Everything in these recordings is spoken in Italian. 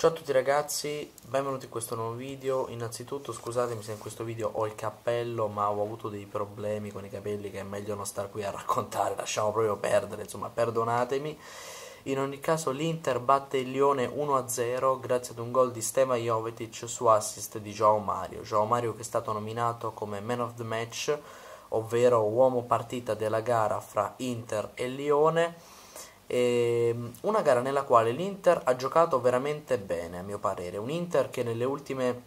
Ciao a tutti ragazzi, benvenuti in questo nuovo video Innanzitutto scusatemi se in questo video ho il cappello ma ho avuto dei problemi con i capelli che è meglio non star qui a raccontare Lasciamo proprio perdere, insomma perdonatemi In ogni caso l'Inter batte il Lione 1-0 grazie ad un gol di Stema Jovetic su assist di Joao Mario Joao Mario che è stato nominato come Man of the Match ovvero uomo partita della gara fra Inter e Lione Ehm, una gara nella quale l'Inter ha giocato veramente bene, a mio parere. Un Inter che nelle ultime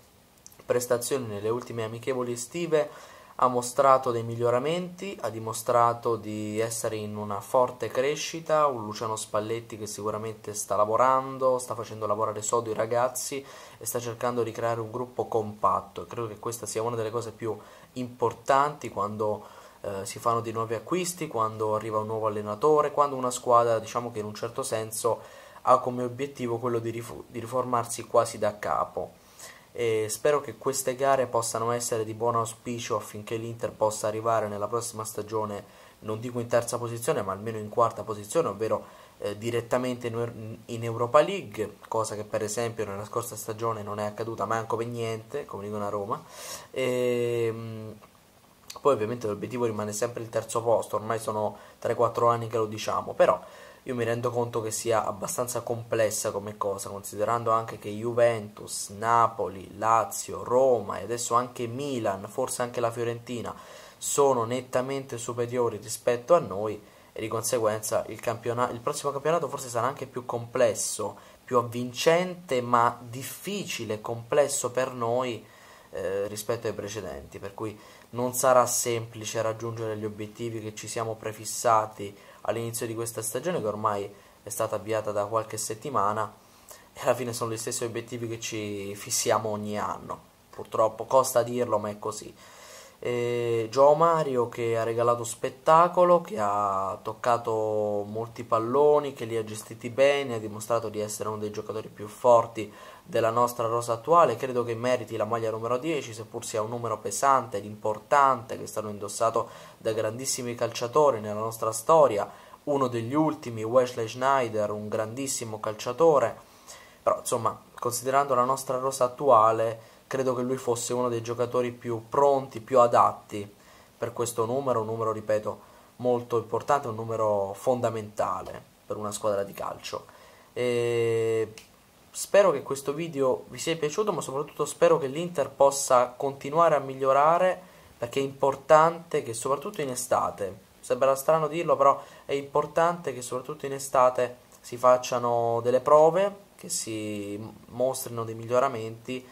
prestazioni, nelle ultime amichevoli estive, ha mostrato dei miglioramenti, ha dimostrato di essere in una forte crescita, un Luciano Spalletti che sicuramente sta lavorando, sta facendo lavorare sodo i ragazzi e sta cercando di creare un gruppo compatto. Credo che questa sia una delle cose più importanti quando eh, si fanno dei nuovi acquisti, quando arriva un nuovo allenatore, quando una squadra diciamo che in un certo senso ha come obiettivo quello di, rif- di riformarsi quasi da capo. E spero che queste gare possano essere di buon auspicio affinché l'Inter possa arrivare nella prossima stagione, non dico in terza posizione, ma almeno in quarta posizione, ovvero eh, direttamente in, in, Europa League, cosa che per esempio nella scorsa stagione non è accaduta manco per niente, come dicono a Roma. E, ehm, poi ovviamente l'obiettivo rimane sempre il terzo posto, ormai sono 3-4 anni che lo diciamo, però io mi rendo conto che sia abbastanza complessa come cosa, considerando anche che Juventus, Napoli, Lazio, Roma e adesso anche Milan, forse anche la Fiorentina, sono nettamente superiori rispetto a noi e di conseguenza il, il prossimo campionato forse sarà anche più complesso, più avvincente ma difficile complesso per noi eh, rispetto ai precedenti, per cui non sarà semplice raggiungere gli obiettivi che ci siamo prefissati all'inizio di questa stagione che ormai è stata avviata da qualche settimana e alla fine sono gli stessi obiettivi che ci fissiamo ogni anno. Purtroppo costa dirlo, ma è così eh, Gio Mario che ha regalato spettacolo, che ha toccato molti palloni, che li ha gestiti bene, ha dimostrato di essere uno dei giocatori più forti della nostra rosa attuale, credo che meriti la maglia numero 10, seppur sia un numero pesante ed importante che è stato indossato da grandissimi calciatori nella nostra storia, uno degli ultimi, Wesley Schneider, un grandissimo calciatore, però insomma, considerando la nostra rosa attuale, credo che lui fosse uno dei giocatori più pronti, più adatti per questo numero, un numero, ripeto, molto importante, un numero fondamentale per una squadra di calcio. E spero che questo video vi sia piaciuto, ma soprattutto spero che l'Inter possa continuare a migliorare, perché è importante che soprattutto in estate, sembra strano dirlo, però è importante che soprattutto in estate si facciano delle prove, che si mostrino dei miglioramenti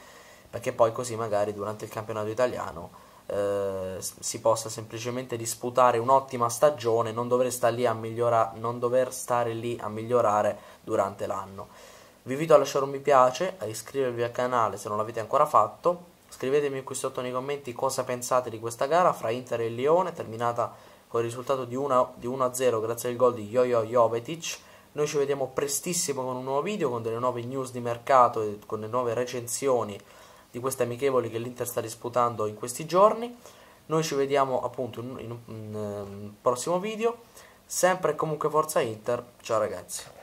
perché poi così magari durante il campionato italiano eh, si possa semplicemente disputare un'ottima stagione, non dover, non dover stare lì a migliorare durante l'anno. Vi invito a lasciare un mi piace, a iscrivervi al canale se non l'avete ancora fatto. Scrivetemi qui sotto nei commenti cosa pensate di questa gara fra Inter e Lione, terminata con il risultato di 1-0 grazie al gol di Jojo Jovetic. Noi ci vediamo prestissimo con un nuovo video, con delle nuove news di mercato e con le nuove recensioni di queste amichevoli che l'Inter sta disputando in questi giorni. Noi ci vediamo appunto in un, ehm, prossimo video. Sempre e comunque forza Inter. Ciao ragazzi.